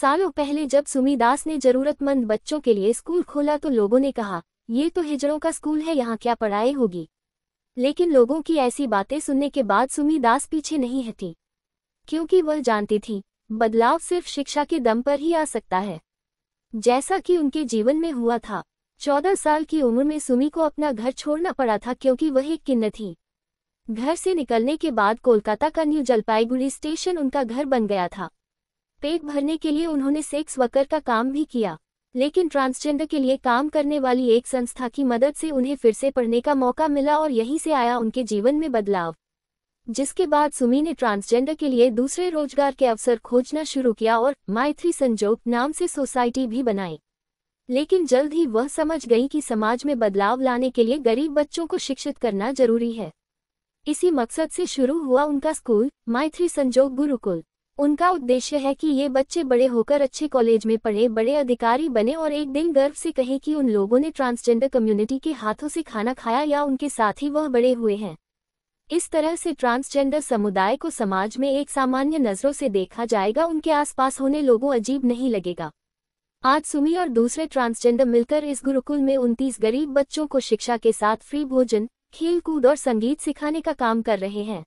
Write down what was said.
सालों पहले जब सुमी दास ने जरूरतमंद बच्चों के लिए स्कूल खोला तो लोगों ने कहा ये तो हिजड़ों का स्कूल है यहाँ क्या पढ़ाई होगी लेकिन लोगों की ऐसी बातें सुनने के बाद सुमी दास पीछे नहीं हटी क्योंकि वह जानती थी बदलाव सिर्फ शिक्षा के दम पर ही आ सकता है जैसा कि उनके जीवन में हुआ था चौदह साल की उम्र में सुमी को अपना घर छोड़ना पड़ा था क्योंकि वह एक किन्न थी घर से निकलने के बाद कोलकाता का न्यू जलपाईगुड़ी स्टेशन उनका घर बन गया था पेट भरने के लिए उन्होंने सेक्स वर्कर का काम भी किया लेकिन ट्रांसजेंडर के लिए काम करने वाली एक संस्था की मदद से उन्हें फिर से पढ़ने का मौका मिला और यहीं से आया उनके जीवन में बदलाव जिसके बाद सुमी ने ट्रांसजेंडर के लिए दूसरे रोजगार के अवसर खोजना शुरू किया और माइथ्री संजोग नाम से सोसाइटी भी बनाई लेकिन जल्द ही वह समझ गई कि समाज में बदलाव लाने के लिए गरीब बच्चों को शिक्षित करना जरूरी है इसी मकसद से शुरू हुआ उनका स्कूल माइथ्री संजोग गुरुकुल उनका उद्देश्य है कि ये बच्चे बड़े होकर अच्छे कॉलेज में पढ़े बड़े अधिकारी बने और एक दिन गर्व से कहें कि उन लोगों ने ट्रांसजेंडर कम्युनिटी के हाथों से खाना खाया या उनके साथ ही वह बड़े हुए हैं इस तरह से ट्रांसजेंडर समुदाय को समाज में एक सामान्य नज़रों से देखा जाएगा उनके आसपास होने लोगों अजीब नहीं लगेगा आज सुमी और दूसरे ट्रांसजेंडर मिलकर इस गुरुकुल में उनतीस गरीब बच्चों को शिक्षा के साथ फ्री भोजन खेलकूद और संगीत सिखाने का काम कर रहे हैं